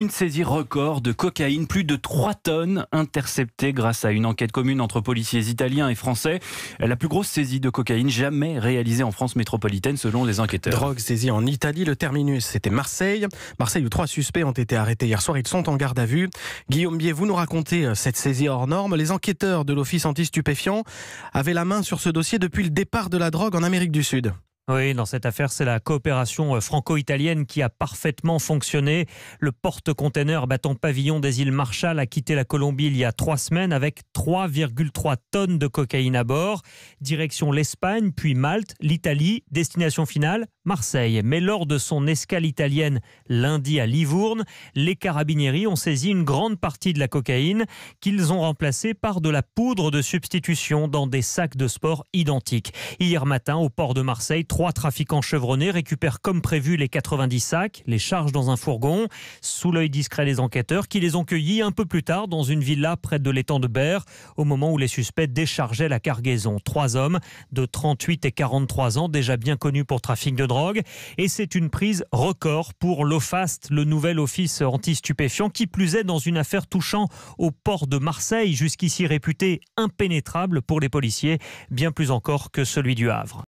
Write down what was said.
Une saisie record de cocaïne, plus de 3 tonnes interceptées grâce à une enquête commune entre policiers italiens et français. La plus grosse saisie de cocaïne jamais réalisée en France métropolitaine selon les enquêteurs. Drogue saisie en Italie, le terminus c'était Marseille. Marseille où trois suspects ont été arrêtés hier soir, ils sont en garde à vue. Guillaume Bier, vous nous racontez euh, cette saisie hors norme. Les enquêteurs de l'Office anti stupéfiant avaient la main sur ce dossier depuis le départ de la drogue en Amérique du Sud. Oui, dans cette affaire, c'est la coopération euh, franco-italienne qui a parfaitement fonctionné. Le porte-container battant pavillon des îles Marshall a quitté la Colombie il y a trois semaines avec 3,3 tonnes de cocaïne à bord. Direction l'Espagne, puis Malte, l'Italie, destination finale, Marseille. Mais lors de son escale italienne lundi à Livourne, les carabinieri ont saisi une grande partie de la cocaïne qu'ils ont remplacée par de la poudre de substitution dans des sacs de sport identiques. Hier matin, au port de Marseille, trois trafiquants chevronnés récupèrent comme prévu les 90 sacs, les chargent dans un fourgon, sous l'œil discret des enquêteurs qui les ont cueillis un peu plus tard dans une villa près de l'étang de Berre, au moment où les suspects déchargeaient la cargaison. Trois hommes de 38 et 43 ans, déjà bien connus pour trafic de drogue, et c'est une prise record pour l'OFAST, le nouvel office anti-stupéfiant, qui plus est dans une affaire touchant au port de Marseille, jusqu'ici réputé impénétrable pour les policiers, bien plus encore que celui du Havre.